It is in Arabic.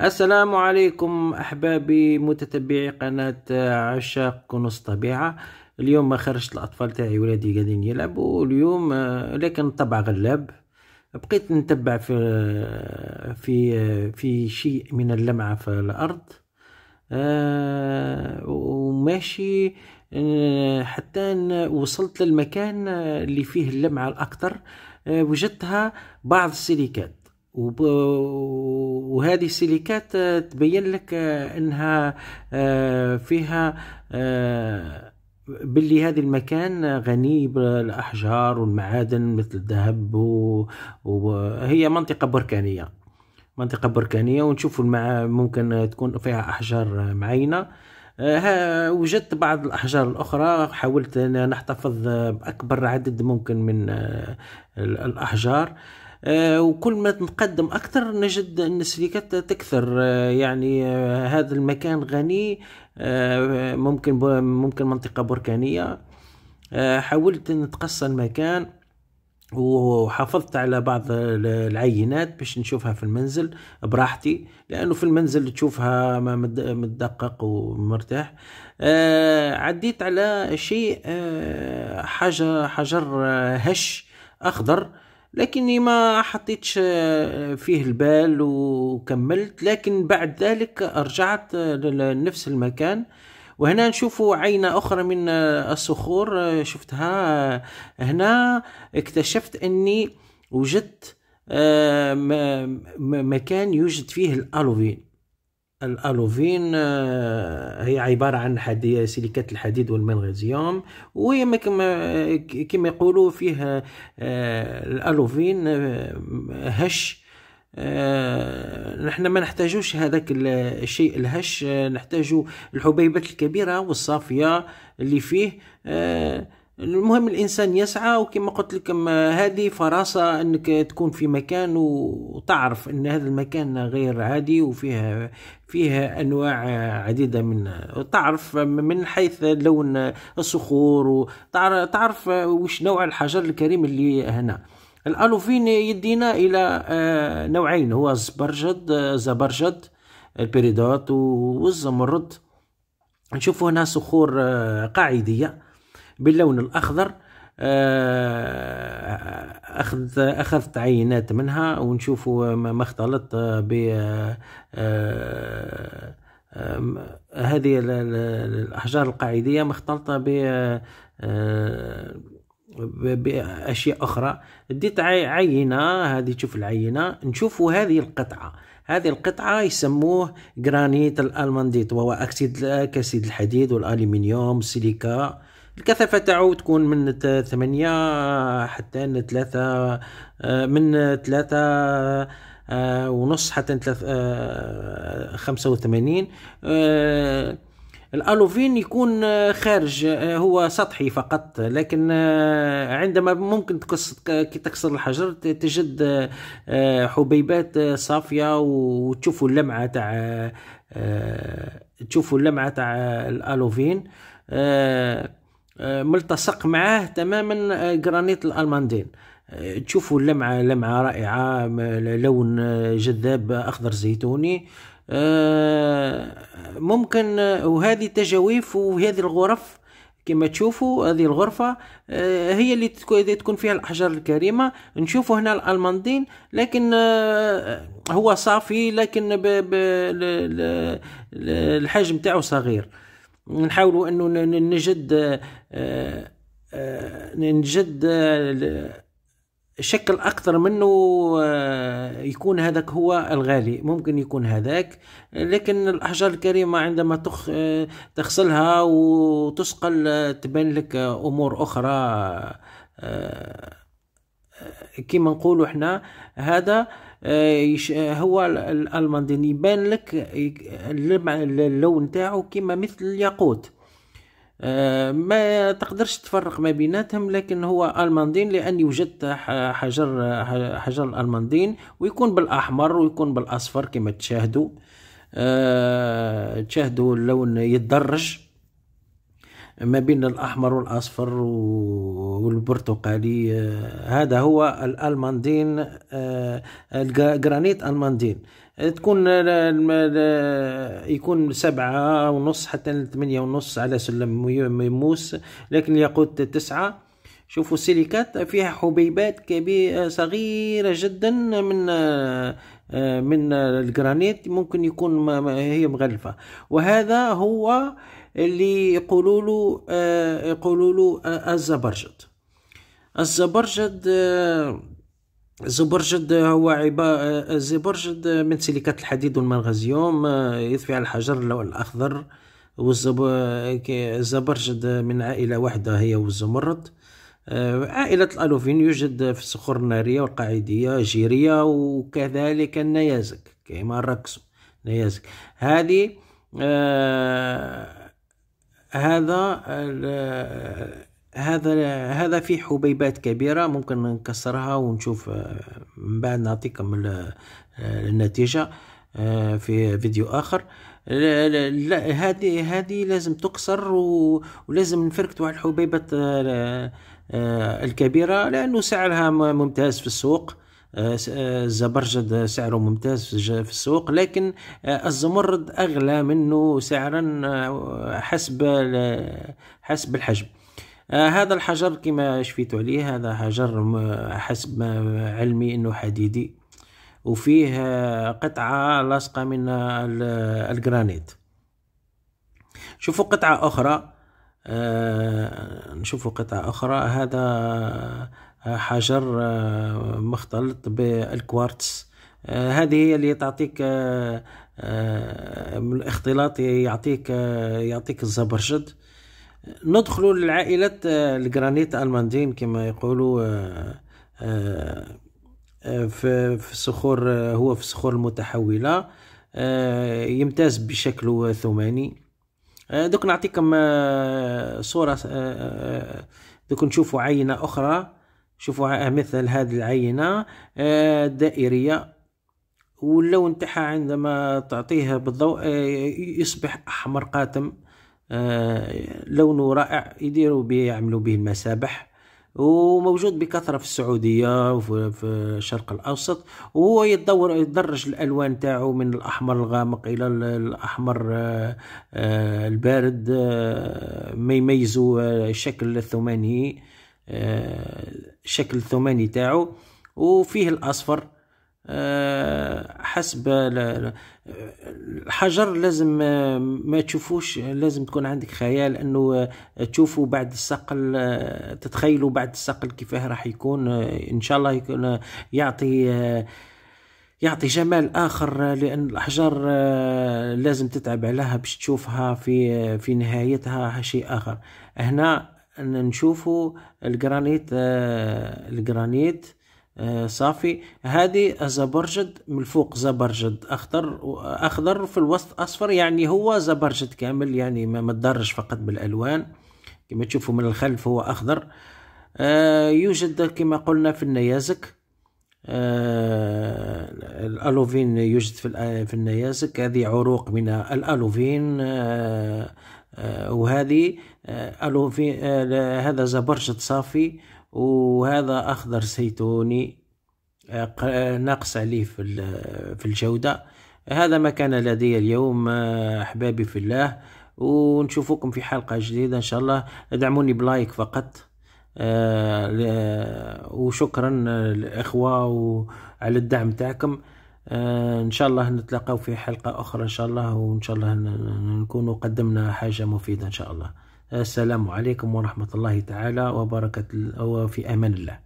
السلام عليكم احبابي متتبعي قناه عشاق كنوز طبيعه اليوم ما خرجت الاطفال تاعي ولادي قاعدين يلعبوا اليوم آه، لكن طبع غلاب بقيت نتبع في آه، في آه، في شيء من اللمعه في الارض وماشي حتى وصلت للمكان اللي فيه اللمعه الاكثر وجدتها بعض السيليكات وهذه السيليكات آه، تبين لك آه، انها آه، فيها باللي هذا المكان غني بالاحجار والمعادن مثل الذهب وهي منطقه بركانيه منطقه بركانيه ونشوفوا المع... ممكن تكون فيها احجار معينه وجدت بعض الأحجار الأخرى حاولت أن نحتفظ بأكبر عدد ممكن من الأحجار آه، وكل ما نتقدم أكثر نجد أن السليكات تكثر آه، يعني آه، هذا المكان غني ممكن ممكن منطقة بركانية حاولت نتقصى المكان وحافظت على بعض العينات باش نشوفها في المنزل براحتي لانه في المنزل تشوفها متدقق ومرتاح عديت على شيء حاجه حجر هش اخضر لكني ما حطيتش آه، فيه البال وكملت لكن بعد ذلك رجعت آه، لنفس المكان وهنا نشوف عينة أخرى من آه، الصخور شفتها هنا اكتشفت أني وجدت مكان يوجد فيه الألوفين الالوفين آه، هي عباره عن حديد سيليكات الحديد والمغنيسيوم وهي كما آه، كما يقولوا فيها آه، الالوفين هش نحن ما نحتاجوش هذاك الشيء الهش نحتاجو الحبيبات الكبيره والصافيه اللي فيه المهم الانسان يسعى وكما قلت لكم هذه فراسه انك تكون في مكان وتعرف ان هذا المكان غير عادي وفيه فيها انواع عديده من تعرف من حيث لون الصخور وتعرف وش نوع الحجر الكريم اللي هنا الالوفين يدينا الى آه، نوعين هو الزبرجد زبرجد البيريدوت والزمرد نشوفوا هنا صخور آه، قاعديه باللون الأخضر آه، أخذ أخذت عينات منها ونشوفوا ما اختلط ب آه، آه، هذه الأحجار القاعدية مختلطة ب باشياء اخرى ديت عينه هذه تشوف العينه نشوفوا هذه القطعه هذه القطعه يسموه جرانيت الالمانديت وهو اكسيد كاسيد الحديد والالومنيوم سيليكا الكثافه تاعو تكون من ثمانية حتى ثلاثة آه، من ثلاثة آه، ونص حتى آه، خمسة وثمانين الالوفين يكون خارج هو سطحي فقط لكن عندما ممكن كي تكسر الحجر تجد حبيبات صافيه وتشوفوا اللمعه تاع تشوفوا اللمعه تاع الالوفين آه، ملتصق معاه تماما آه، جرانيت الالماندين آه، تشوفوا اللمعة لمعة رائعة لون جذاب أخضر زيتوني ممكن وهذه تجاويف وهذه الغرف كما تشوفوا هذه الغرفة هي اللي تكون فيها الأحجار الكريمة نشوفوا هنا الألماندين لكن هو صافي لكن الحجم تاعو صغير نحاولوا انه نجد آه، آه، نجد آه، شكل اكثر منه يكون هذاك هو الغالي ممكن يكون هذاك لكن الاحجار الكريمه عندما تخ تغسلها وتسقل تبان لك امور اخرى كيما نقولوا حنا هذا آه، آه، هو الالمندين يبان لك اللون نتاعو كيما مثل الياقوت آه، ما تقدرش تفرق ما بيناتهم لكن هو المندين لاني وجدت حجر حجر الالمندين ويكون بالاحمر ويكون بالاصفر كما تشاهدوا تشاهدوا اللون يتدرج ما بين الأحمر والأصفر والبرتقالي آه، هذا هو الألماندين آه، الجرانيت ألماندين تكون آه، يكون سبعة ونص حتى ثمانية ونص على سلم موس لكن الياقوت تسعة شوفوا السيليكات فيها حبيبات كبيرة صغيرة جدا من من الجرانيت ممكن يكون هي مغلفة وهذا هو اللي يقولوا له يقولوا له الزبرجد الزبرجد الزبرجد هو عبارة الزبرجد من سيليكات الحديد والمغنيسيوم يطفي على الحجر اللون الأخضر والزبرجد من عائلة واحدة هي والزمرد عائلة الألوفين يوجد في الصخور النارية والقاعدية جيرية وكذلك النيازك كما الركس نيازك هذه آه، آه، هذا هذا هذا في حبيبات كبيره ممكن نكسرها ونشوف آه، من بعد نعطيكم النتيجه في فيديو اخر هذه هذه لازم تكسر ولازم نفركتوا على الحبيبات آه، الكبيرة لأنه سعرها ممتاز في السوق الزبرجد آه، آه، سعره ممتاز في السوق لكن الزمرد أغلى منه سعرا حسب حسب الحجم هذا الحجر كما شفيت عليه هذا حجر حسب علمي أنه حديدي وفيه قطعة لاصقة من الجرانيت شوفوا قطعة أخرى آه، نشوف قطع أخرى هذا آه، حجر آه، مختلط بالكوارتز هذه هي اللي تعطيك الاختلاط يعطيك يعطيك الزبرجد ندخل للعائلة الجرانيت الماندين كما يقولوا في الصخور هو في الصخور المتحولة يمتاز بشكله ثماني آه، دوك نعطيكم آه، صورة آه، دوك نشوفوا عينة أخرى شوفوا مثل هذه العينة دائرية واللون تاعها عندما تعطيها بالضوء يصبح أحمر قاتم لونه رائع يديروا بيعملوا به المسابح وموجود بكثره في السعوديه وفي الشرق الاوسط وهو يتدور يدرج الالوان تاعو من الاحمر الغامق الى الاحمر آه، آه، البارد آه، ما يميزو الشكل الثماني الشكل الثماني تاعو وفيه الاصفر آه، حسب الحجر لازم آه، ما تشوفوش لازم تكون عندك خيال انه آه، تشوفوا بعد الصقل تتخيلوا بعد الصقل كيفاه راح يكون ان شاء الله يكون يعطي يعطي جمال اخر لان الاحجار لازم تتعب عليها باش تشوفها في في نهايتها شيء اخر هنا نشوفوا الجرانيت الجرانيت آه، صافي هذه زبرجد من الفوق زبرجد اخضر اخضر في الوسط اصفر يعني هو زبرجد كامل يعني ما متدرج فقط بالالوان كما تشوفوا من الخلف هو اخضر آه، يوجد كما قلنا في النيازك آه، الالوفين يوجد في النيازك هذه عروق من الالوفين وهذه الوفين هذا زبرجد صافي وهذا أخضر زيتوني آه، آه، ناقص عليه في الجودة هذا ما كان لدي اليوم آه، أحبابي في الله ونشوفكم في حلقة جديدة إن شاء الله ادعموني بلايك فقط وشكرا الإخوة وعلى الدعم تاعكم ان شاء الله نتلاقاو في حلقه اخرى ان شاء الله وان شاء الله نكونوا قدمنا حاجه مفيده ان شاء الله السلام عليكم ورحمة الله تعالى وبركاته وفي أمان الله